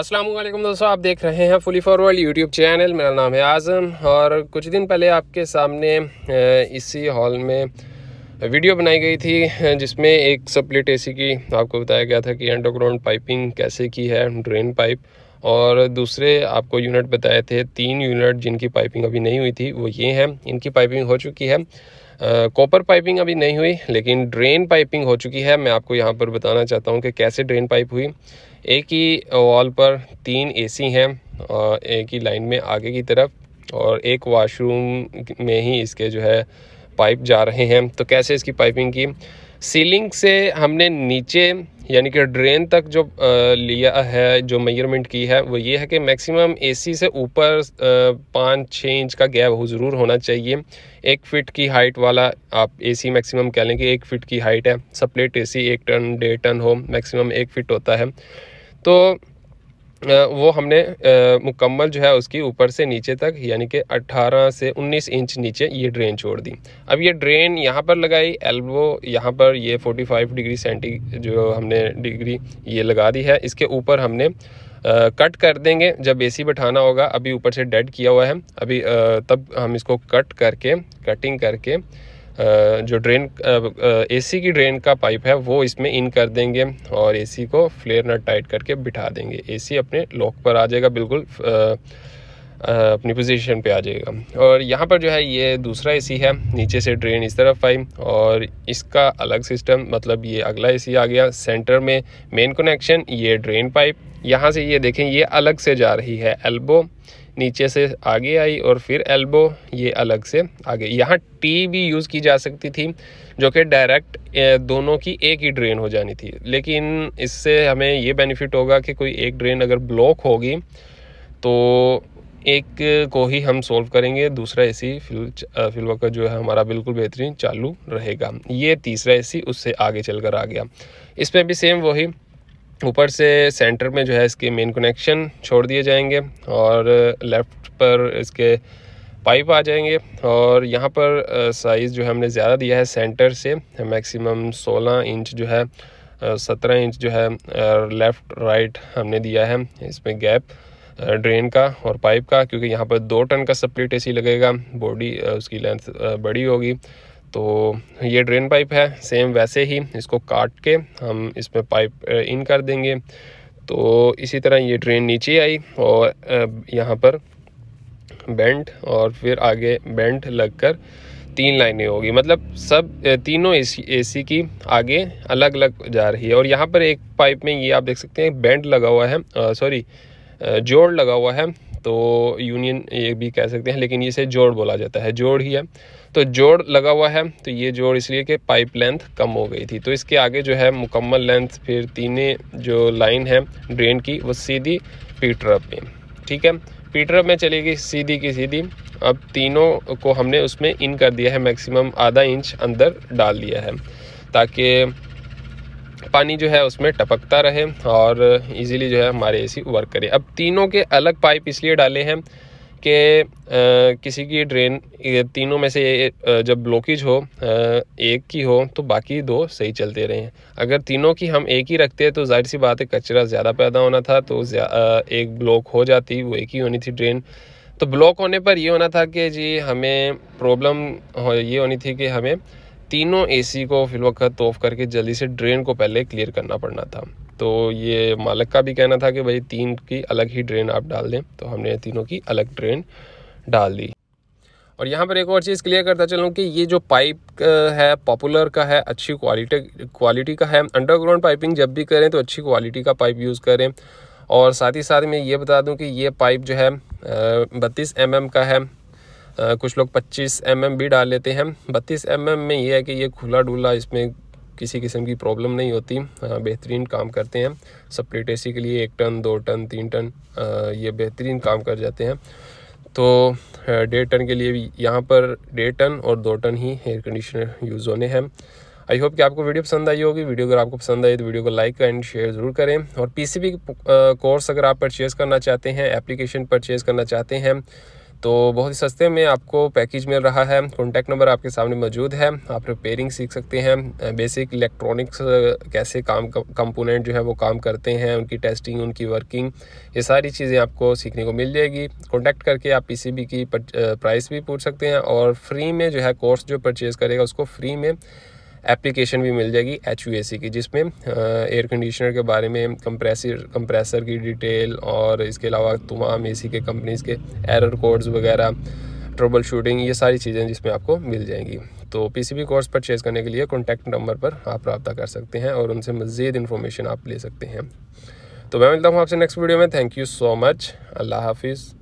असलम दोस्तों आप देख रहे हैं फुली फॉरवर्ड यूट्यूब चैनल मेरा नाम है आज़म और कुछ दिन पहले आपके सामने इसी हॉल में वीडियो बनाई गई थी जिसमें एक सप्लिट एसी की आपको बताया गया था कि अंडरग्राउंड पाइपिंग कैसे की है ड्रेन पाइप और दूसरे आपको यूनिट बताए थे तीन यूनिट जिनकी पाइपिंग अभी नहीं हुई थी वो ये हैं इनकी पाइपिंग हो चुकी है कॉपर पाइपिंग अभी नहीं हुई लेकिन ड्रेन पाइपिंग हो चुकी है मैं आपको यहाँ पर बताना चाहता हूँ कि कैसे ड्रेन पाइप हुई एक ही वॉल पर तीन एसी हैं और एक ही लाइन में आगे की तरफ और एक वाशरूम में ही इसके जो है पाइप जा रहे हैं तो कैसे इसकी पाइपिंग की सीलिंग से हमने नीचे यानी कि ड्रेन तक जो लिया है जो मेजरमेंट की है वो ये है कि मैक्सिमम एसी से ऊपर पाँच छः इंच का गैप हो ज़रूर होना चाहिए एक फ़िट की हाइट वाला आप एसी मैक्सिमम कह लें कि एक फ़िट की हाइट है सप्लेट एसी एक टन डेढ़ टन हो मैक्सिमम एक फ़िट होता है तो वो हमने मुकम्मल जो है उसकी ऊपर से नीचे तक यानी कि 18 से 19 इंच नीचे ये ड्रेन छोड़ दी अब ये ड्रेन यहाँ पर लगाई एल्बो यहाँ पर ये 45 डिग्री सेंटी जो हमने डिग्री ये लगा दी है इसके ऊपर हमने आ, कट कर देंगे जब एसी बैठाना होगा अभी ऊपर से डेड किया हुआ है अभी आ, तब हम इसको कट करके कटिंग करके जो ड्रेन एसी की ड्रेन का पाइप है वो इसमें इन कर देंगे और एसी को फ्लेयर नट टाइट करके बिठा देंगे एसी अपने लॉक पर आ जाएगा बिल्कुल अपनी पोजीशन पे आ जाएगा और यहाँ पर जो है ये दूसरा एसी है नीचे से ड्रेन इस तरफ आई और इसका अलग सिस्टम मतलब ये अगला एसी आ गया सेंटर में मेन कनेक्शन ये ड्रेन पाइप यहाँ से ये देखें ये अलग से जा रही है एल्बो नीचे से आगे आई और फिर एल्बो ये अलग से आगे यहाँ टी भी यूज़ की जा सकती थी जो कि डायरेक्ट दोनों की एक ही ड्रेन हो जानी थी लेकिन इससे हमें ये बेनिफिट होगा कि कोई एक ड्रेन अगर ब्लॉक होगी तो एक को ही हम सॉल्व करेंगे दूसरा ए सी फिल वक्त जो है हमारा बिल्कुल बेहतरीन चालू रहेगा ये तीसरा ए सी उससे आगे चल कर आ गया इसमें भी सेम वही ऊपर से सेंटर में जो है इसके मेन कनेक्शन छोड़ दिए जाएंगे और लेफ़्ट uh, पर इसके पाइप आ जाएंगे और यहाँ पर साइज़ uh, जो है हमने ज़्यादा दिया है सेंटर से मैक्सिमम 16 इंच जो है uh, सत्रह इंच जो है लेफ़्ट राइट हमने दिया है इसमें गैप ड्रेन का और पाइप का क्योंकि यहाँ पर दो टन का सप्लीट ए लगेगा बॉडी उसकी लेंथ बड़ी होगी तो ये ड्रेन पाइप है सेम वैसे ही इसको काट के हम इसमें पाइप इन कर देंगे तो इसी तरह ये ड्रेन नीचे आई और यहाँ पर बेंट और फिर आगे बेंट लगकर तीन लाइनें होगी मतलब सब तीनों ए सी की आगे अलग अलग जा रही है और यहाँ पर एक पाइप में ये आप देख सकते हैं बेंट लगा हुआ है सॉरी जोड़ लगा हुआ है तो यूनियन ये भी कह सकते हैं लेकिन इसे जोड़ बोला जाता है जोड़ ही है तो जोड़ लगा हुआ है तो ये जोड़ इसलिए कि पाइप लेंथ कम हो गई थी तो इसके आगे जो है मुकम्मल लेंथ फिर तीने जो लाइन है ड्रेन की वो सीधी पीटरअप में ठीक है पीटरअप में चलेगी सीधी की सीधी अब तीनों को हमने उसमें इन कर दिया है मैक्सिमम आधा इंच अंदर डाल दिया है ताकि पानी जो है उसमें टपकता रहे और इजीली जो है हमारे एसी वर्क करे अब तीनों के अलग पाइप इसलिए डाले हैं कि किसी की ड्रेन तीनों में से जब ब्लॉकेज हो एक की हो तो बाकी दो सही चलते रहें अगर तीनों की हम एक ही रखते हैं तो जाहिर सी बात है कचरा ज़्यादा पैदा होना था तो एक ब्लॉक हो जाती वो एक ही होनी थी ड्रेन तो ब्लॉक होने पर ये होना था कि जी हमें प्रॉब्लम हो ये होनी थी कि हमें तीनों एसी को फिल वक्त ऑफ करके जल्दी से ड्रेन को पहले क्लियर करना पड़ना था तो ये मालक का भी कहना था कि भाई तीन की अलग ही ड्रेन आप डाल दें तो हमने तीनों की अलग ड्रेन डाल दी और यहाँ पर एक और चीज़ क्लियर करता चलूँ कि ये जो पाइप है पॉपुलर का है अच्छी क्वालिटी क्वालिटी का है अंडरग्राउंड पाइपिंग जब भी करें तो अच्छी क्वालिटी का पाइप यूज़ करें और साथ ही साथ मैं ये बता दूं कि ये पाइप जो है बत्तीस एम mm का है कुछ लोग 25 एम mm भी डाल लेते हैं 32 एम mm में ये है कि ये खुला डुला इसमें किसी किस्म की प्रॉब्लम नहीं होती बेहतरीन काम करते हैं सप्ली ए के लिए एक टन दो टन तीन टन ये बेहतरीन काम कर जाते हैं तो डेढ़ टन के लिए भी यहाँ पर डेढ़ टन और दो टन ही एयर कंडीशनर यूज़ होने हैं आई होप कि आपको वीडियो पसंद आई होगी वीडियो अगर आपको पसंद आई तो वीडियो को लाइक एंड शेयर ज़रूर करें और पीसीबी कोर्स अगर आप परचेज़ करना चाहते हैं एप्लीकेशन परचेज़ करना चाहते हैं तो बहुत ही सस्ते में आपको पैकेज मिल रहा है कॉन्टैक्ट नंबर आपके सामने मौजूद है आप रिपेयरिंग सीख सकते हैं बेसिक इलेक्ट्रॉनिक्स कैसे काम कंपोनेंट जो है वो काम करते हैं उनकी टेस्टिंग उनकी वर्किंग ये सारी चीज़ें आपको सीखने को मिल जाएगी कॉन्टैक्ट करके आप पी की प्राइस भी पूछ सकते हैं और फ्री में जो है कोर्स जो परचेज़ करेगा उसको फ्री में एप्लीकेशन भी मिल जाएगी एच की जिसमें एयर कंडीशनर के बारे में कंप्रेसर कंप्रेसर की डिटेल और इसके अलावा तमाम ए के कंपनीज़ के एरर कोड्स वगैरह ट्रबल शूटिंग ये सारी चीज़ें जिसमें आपको मिल जाएंगी तो पीसीबी कोर्स परचेज़ करने के लिए कॉन्टैक्ट नंबर पर आप रबता कर सकते हैं और उनसे मज़ीद इन्फॉर्मेशन आप ले सकते हैं तो मैं मिलता हूँ आपसे नेक्स्ट वीडियो में थैंक यू सो मच अल्लाह हाफिज़